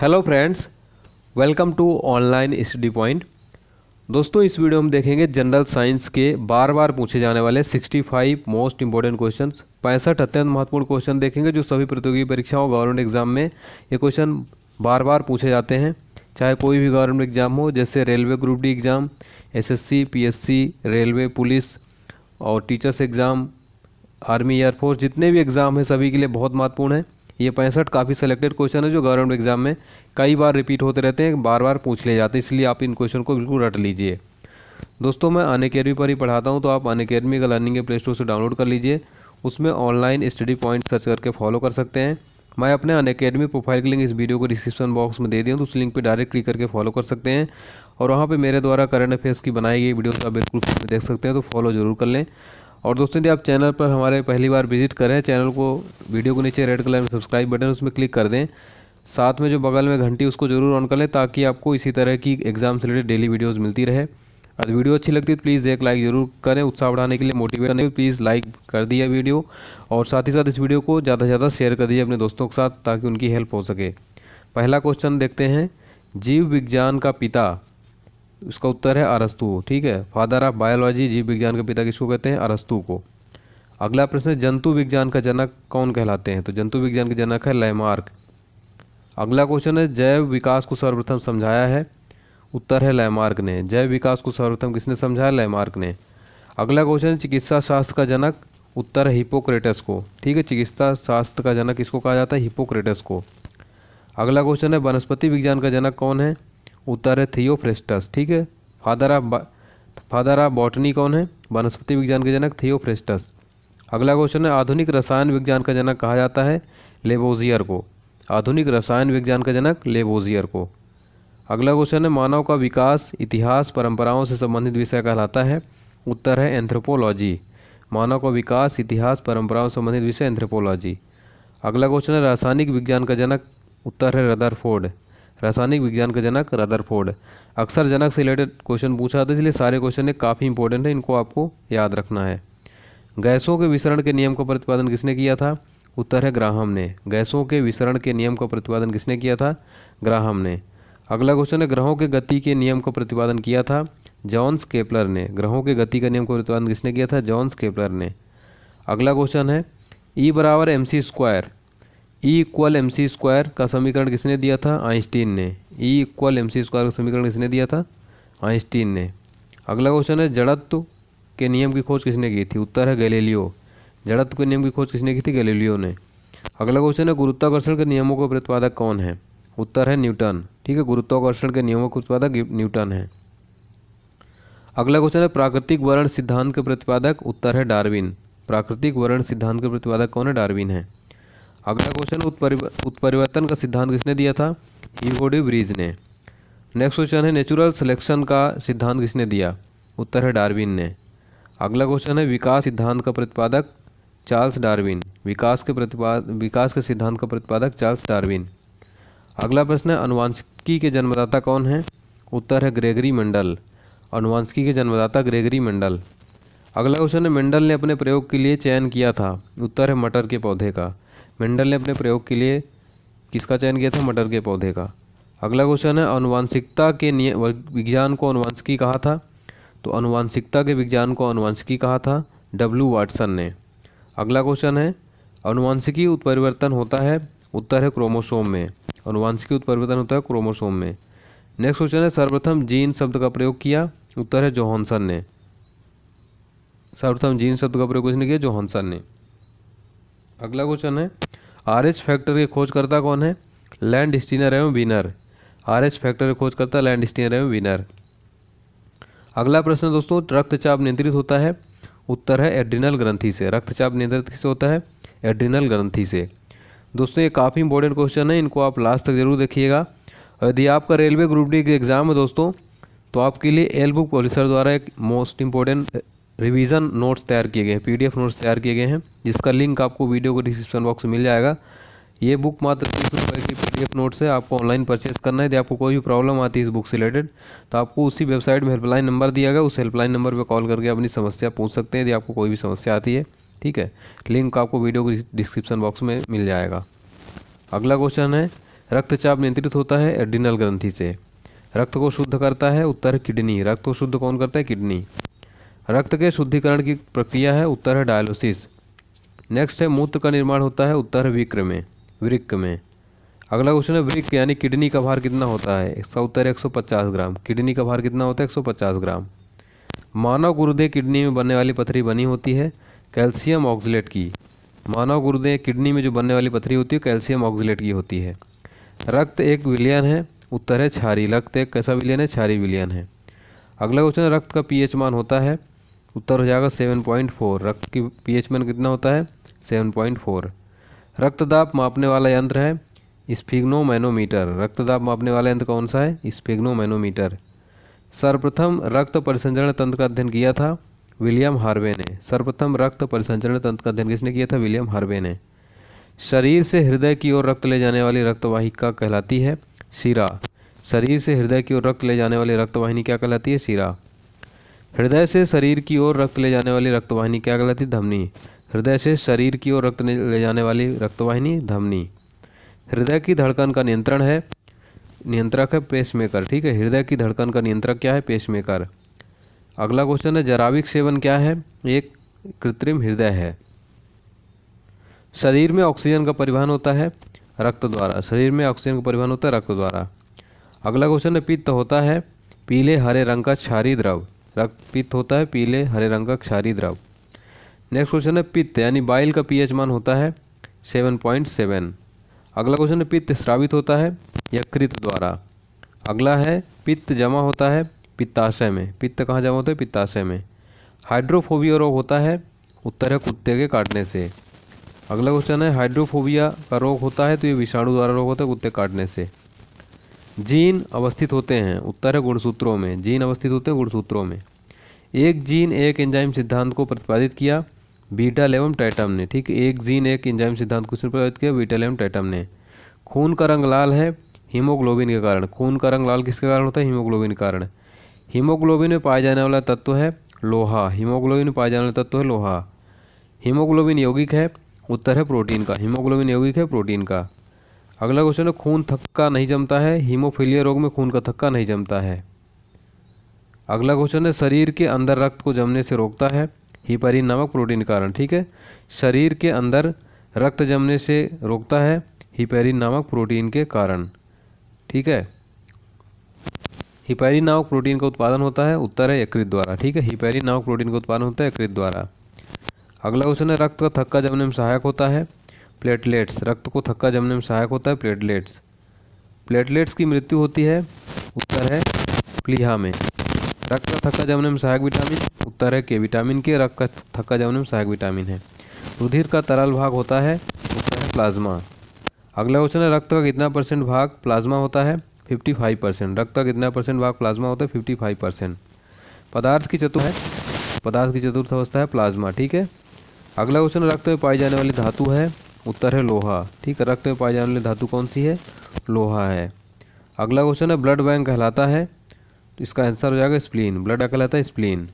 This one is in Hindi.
hello friends welcome to online study point दोस्तों इस वीडियो में देखेंगे जनरल साइंस के बार बार पूछे जाने वाले 65 मोस्ट इंपॉर्टेंट क्वेश्चन पैंसठ अत्यंत महत्वपूर्ण क्वेश्चन देखेंगे जो सभी प्रतियोगी परीक्षाओं गवर्नमेंट एग्जाम में ये क्वेश्चन बार बार पूछे जाते हैं चाहे कोई भी गवर्नमेंट एग्जाम हो जैसे railway group D exam S S railway police और टीचर्स एग्ज़ाम आर्मी एयरफोर्स जितने भी एग्ज़ाम हैं सभी के लिए बहुत महत्वपूर्ण हैं ये पैंसठ काफ़ी सेलेक्टेड क्वेश्चन है जो गवर्नमेंट एग्जाम में कई बार रिपीट होते रहते हैं बार बार पूछ ले जाते हैं इसलिए आप इन क्वेश्चन को बिल्कुल रट लीजिए दोस्तों मैं अन अकेडमी पर ही पढ़ाता हूँ तो आप अन अकेडमी का लर्निंग प्ले स्टोर से डाउनलोड कर लीजिए उसमें ऑनलाइन स्टडी पॉइंट सर्च करके फॉलो कर सकते हैं मैं अपने अन अकेडमी प्रोफाइल की लिंक इस वीडियो को डिस्क्रिप्शन बॉक्स में दे दिया तो उस लिंक पर डायरेक्ट क्लिक करके फॉलो कर सकते हैं और वहाँ पर मेरे द्वारा करंट अफेयर्स की बनाई गई वीडियो आप बिल्कुल देख सकते हैं तो फॉलो जरूर कर लें और दोस्तों यदि आप चैनल पर हमारे पहली बार विजिट करें चैनल को वीडियो को नीचे रेड कलर में सब्सक्राइब बटन उसमें क्लिक कर दें साथ में जो बगल में घंटी उसको ज़रूर ऑन कर लें ताकि आपको इसी तरह की एग्ज़ाम से रिलेटेड डेली वीडियोज़ मिलती रहे अगर वीडियो अच्छी लगती है तो प्लीज़ एक लाइक ज़रूर करें उत्साह बढ़ाने के लिए मोटिवेट करने के लिए प्लीज़ लाइक कर दिया वीडियो और साथ ही साथ इस वीडियो को ज़्यादा से ज़्यादा शेयर कर दीजिए अपने दोस्तों के साथ ताकि उनकी हेल्प हो सके पहला क्वेश्चन देखते हैं जीव विज्ञान का पिता उसका उत्तर है अरस्तु ठीक है फादर ऑफ बायोलॉजी जीव विज्ञान के पिता किसको कहते हैं अरस्तु को अगला प्रश्न है जंतु विज्ञान का जनक कौन कहलाते हैं तो जंतु विज्ञान के जनक है लैमार्क अगला क्वेश्चन है जैव विकास को सर्वप्रथम समझाया है उत्तर है लैमार्क ने जैव विकास को सर्वप्रथम किसने समझाया लैमार्क ने अगला क्वेश्चन है चिकित्सा शास्त्र का जनक उत्तर है हिपोक्रेटस को ठीक है चिकित्सा शास्त्र का जनक किसको कहा जाता है हिपोक्रेटस को अगला क्वेश्चन है वनस्पति विज्ञान का जनक कौन है उत्तर है थियोफ्रेस्टस ठीक है father of father of botany कौन है वनस्पति विज्ञान के जनक थियोफ्रेस्टस अगला क्वेश्चन है आधुनिक रसायन विज्ञान का जनक कहा जाता है लेबोजियर को आधुनिक रसायन विज्ञान का जनक लेबोजियर को अगला क्वेश्चन है मानव का विकास इतिहास परंपराओं से संबंधित विषय कहलाता है उत्तर है एंथ्रोपोलॉजी मानव का विकास इतिहास परंपराओं से संबंधित विषय एंथ्रोपोलॉजी अगला क्वेश्चन है रासायनिक विज्ञान का जनक उत्तर है रदरफोर्ड रासायनिक विज्ञान का जनक रदरफोर्ड अक्सर जनक से रिलेटेड क्वेश्चन पूछा जाता है इसलिए सारे क्वेश्चन काफ़ी इंपॉर्टेंट है इनको आपको याद रखना है गैसों के विसरण के नियम का प्रतिपादन किसने किया था उत्तर है ग्राहम ने गैसों के विसरण के नियम का प्रतिपादन किसने किया था ग्राहम ने अगला क्वेश्चन है ग्रहों के गति के नियम का प्रतिपादन किया था जॉन्स केपलर ने ग्रहों के गति का नियम का प्रतिपादन किसने किया था जॉन्स केपलर ने अगला क्वेश्चन है ई e बराबर M C square E equal M C square का समीकरण किसने दिया था आइंस्टीन ने E equal M C square का समीकरण किसने दिया था आइंस्टीन ने अगला क्वेश्चन है जड़त्व के नियम की खोज किसने की थी उत्तर है गैलीलियो जड़त्व के नियम की खोज किसने की थी गैलीलियो ने अगला क्वेश्चन है गुरुत्वाकर्षण के नियमों का प्रतिपादक कौन है उत्तर है न्यूटन ठीक है गुरुत्वाकर्षण के नियमों का प्रतिपादक न्यूटन है अगला क्वेश्चन है प्राकृतिक वर्ण सिद्धांत के प्रतिपादक उत्तर है डार्विन प्राकृतिक वर्ण सिद्धांत के प्रतिपादक कौन है डार्विन है अगला क्वेश्चन उत्परिवर्तन का सिद्धांत किसने दिया था ईगोडी ब्रिज ने नेक्स्ट क्वेश्चन है नेचुरल सिलेक्शन का सिद्धांत किसने दिया उत्तर है डार्विन ने अगला क्वेश्चन है विकास सिद्धांत का प्रतिपादक चार्ल्स डार्विन विकास के प्रतिपाद विकास के सिद्धांत का प्रतिपादक चार्ल्स डार्विन अगला प्रश्न है अनुवांशिकी के जन्मदाता कौन है उत्तर है ग्रेगरी मंडल अनुवांशिकी के जन्मदाता ग्रेगरी मंडल अगला क्वेश्चन है मंडल ने अपने प्रयोग के लिए चयन किया था उत्तर है मटर के पौधे का मेंडल ने अपने प्रयोग के लिए किसका चयन किया था मटर के पौधे का अगला क्वेश्चन है अनुवांशिकता के विज्ञान को अनुवांशिकी कहा था तो अनुवांशिकता के विज्ञान को अनुवांशिकी कहा था डब्ल्यू वाटसन ने अगला क्वेश्चन है अनुवांशिकी उत्परिवर्तन होता है उत्तर है क्रोमोसोम में अनुवांशिकी उत्परिवर्तन होता है क्रोमोसोम में नेक्स्ट क्वेश्चन है सर्वप्रथम जीन शब्द का प्रयोग किया उत्तर है जोहनसन ने सर्वप्रथम जीन शब्द का प्रयोग किसने किया जोहनसन ने अगला क्वेश्चन है आर एच फैक्टर के खोजकर्ता कौन है लैंड स्टीनर एवं विनर आर एच फैक्टर के खोजकर्ता लैंड स्टीनर एवं विनर अगला प्रश्न दोस्तों रक्तचाप नियंत्रित होता है उत्तर है एड्रिनल ग्रंथि से रक्तचाप नियंत्रित किससे होता है एड्रिनल ग्रंथि से दोस्तों ये काफ़ी इंपॉर्टेंट क्वेश्चन है इनको आप लास्ट तक जरूर देखिएगा यदि आपका रेलवे ग्रुप डी एग्ज़ाम है दोस्तों तो आपके लिए एल बुक पॉलिसर द्वारा एक मोस्ट इंपॉर्टेंट रिवीजन नोट्स तैयार किए गए हैं पीडीएफ नोट्स तैयार किए गए हैं जिसका लिंक आपको वीडियो के डिस्क्रिप्शन बॉक्स में मिल जाएगा ये बुक मात्र तीस रुपये की पी डी नोट्स है आपको ऑनलाइन परचेज करना है यदि आपको कोई भी प्रॉब्लम आती है इस बुक से रिलेटेड तो आपको उसी वेबसाइट में हेल्पलाइन नंबर दिया गया उस हेल्पलाइन नंबर पर कॉल करके अपनी समस्या पूछ सकते हैं यदि आपको कोई भी समस्या आती है ठीक है लिंक आपको वीडियो के डिस्क्रिप्शन बॉक्स में मिल जाएगा अगला क्वेश्चन है रक्तचाप नियंत्रित होता है एडिनल ग्रंथि से रक्त को शुद्ध करता है उत्तर किडनी रक्त को शुद्ध कौन करता है किडनी रक्त के शुद्धिकरण की प्रक्रिया है उत्तर है डायलिसिस नेक्स्ट है मूत्र का निर्माण होता है उत्तर विक्र में वृक्क में अगला क्वेश्चन है वृक्क यानी किडनी का भार कितना होता है इसका उत्तर है पचास ग्राम किडनी का भार कितना होता है पचास ग्राम मानव गुर्दे किडनी में बनने वाली पथरी बनी होती है कैल्शियम ऑक्सीट की मानव गुर्दे किडनी में जो बनने वाली पथरी होती है कैल्शियम ऑक्सीट की होती है रक्त एक विलियन है उत्तर है छारी रक्त एक कैसा विलियन है छारी विलियन है अगला क्वेश्चन रक्त का पीएच मान होता है उत्तर हो जाएगा सेवन पॉइंट फोर रक्त की पीएच मान कितना होता है सेवन पॉइंट फोर रक्तदाब मापने वाला यंत्र है मैनोमीटर रक्तदाब मापने वाला यंत्र कौन सा है मैनोमीटर सर्वप्रथम रक्त परिसंचरण तंत्र का अध्ययन किया था विलियम हार्वे ने सर्वप्रथम रक्त परिसंचरण तंत्र का अध्ययन किसने किया था विलियम हार्वे ने शरीर से हृदय की ओर रक्त ले जाने वाली रक्तवाहिका कहलाती है शिरा शरीर से हृदय की ओर रक्त ले जाने वाली रक्तवाहिनी क्या कहलाती है शिरा हृदय से शरीर की ओर रक्त ले जाने वाली रक्तवाहिनी क्या कहलाती धमनी हृदय से शरीर की ओर रक्त ले जाने वाली रक्तवाहिनी धमनी हृदय की धड़कन का नियंत्रण है नियंत्रक है पेसमेकर ठीक है हृदय की धड़कन का नियंत्रक क्या है पेसमेकर अगला क्वेश्चन है जराविक सेवन क्या है एक कृत्रिम हृदय है शरीर में ऑक्सीजन का परिवहन होता है रक्त द्वारा शरीर में ऑक्सीजन का परिवहन होता है रक्त द्वारा अगला क्वेश्चन है पित्त होता है पीले हरे रंग का क्षारी द्रव रक्त पित्त होता है पीले हरे रंग का क्षारी द्रव नेक्स्ट क्वेश्चन है पित्त यानी बाइल का पीएच मान होता है सेवन पॉइंट सेवन अगला क्वेश्चन है पित्त स्रावित होता है यकृत द्वारा अगला है पित्त जमा होता है पित्ताशय में पित्त कहाँ जमा होता है पित्ताशय में हाइड्रोफोबिया रोग होता है उत्तर है कुत्ते के काटने से अगला क्वेश्चन है हाइड्रोफोबिया का रोग होता है तो ये विषाणु द्वारा रोग होता है कुत्ते काटने से जीन अवस्थित होते हैं उत्तर है गुणसूत्रों में जीन अवस्थित होते हैं गुणसूत्रों में एक जीन एक एंजाइम सिद्धांत को प्रतिपादित किया बीटल एवं टाइटम ने ठीक एक जीन एक एंजाइम सिद्धांत को प्रतिपादित किया बीटल एवं टाइटम ने खून का रंग लाल है हीमोग्लोबिन के कारण खून का रंग लाल किसके कारण होता है हीमोग्लोबिन के कारण हीमोग्लोबिन में पाया जाने वाला तत्व है लोहा हीमोग्लोबिन में पाया जाने वाला तत्व है लोहा हीमोग्लोबिन यौगिक है उत्तर है प्रोटीन का हीमोग्लोबिन यौगिक है प्रोटीन का अगला क्वेश्चन है खून थक्का नहीं जमता है हीमोफीलिया रोग में खून का थक्का नहीं जमता है अगला क्वेश्चन है शरीर के अंदर रक्त को जमने से रोकता है हीपरिन नामक प्रोटीन कारण ठीक है शरीर के अंदर रक्त जमने से रोकता है हिपेरिन नामक प्रोटीन के कारण ठीक है हिपेरिन नामक प्रोटीन का उत्पादन होता है उत्तर है यकृत द्वारा ठीक है हिपेरिन नामक प्रोटीन का उत्पादन होता है यकृत द्वारा अगला क्वेश्चन है रक्त का थक्का जमने में सहायक होता है प्लेटलेट्स रक्त को थक्का जमने में सहायक होता है प्लेटलेट्स प्लेटलेट्स की मृत्यु होती है उत्तर है प्लीहा में रक्त का थक्का जमने में सहायक विटामिन उत्तर है के विटामिन के रक्त का थक्का जमने में सहायक विटामिन है रुधिर का तरल भाग होता है उत्तर है प्लाज्मा अगला क्वेश्चन है रक्त का कितना परसेंट भाग प्लाज्मा होता है फिफ्टी फाइव परसेंट रक्त का कितना परसेंट भाग प्लाज्मा होता है फिफ्टी फाइव परसेंट पदार्थ की चतुर्थ है पदार्थ की चतुर्थ अवस्था है प्लाज्मा ठीक है अगला क्वेश्चन रक्त में पाई जाने वाली धातु है उत्तर है लोहा ठीक है रक्त में पाई जाने वाली धातु कौन सी है लोहा है अगला क्वेश्चन है ब्लड बैंक कहलाता है तो इसका आंसर हो जाएगा स्प्लीन ब्लड क्या कहलाता है स्प्लीन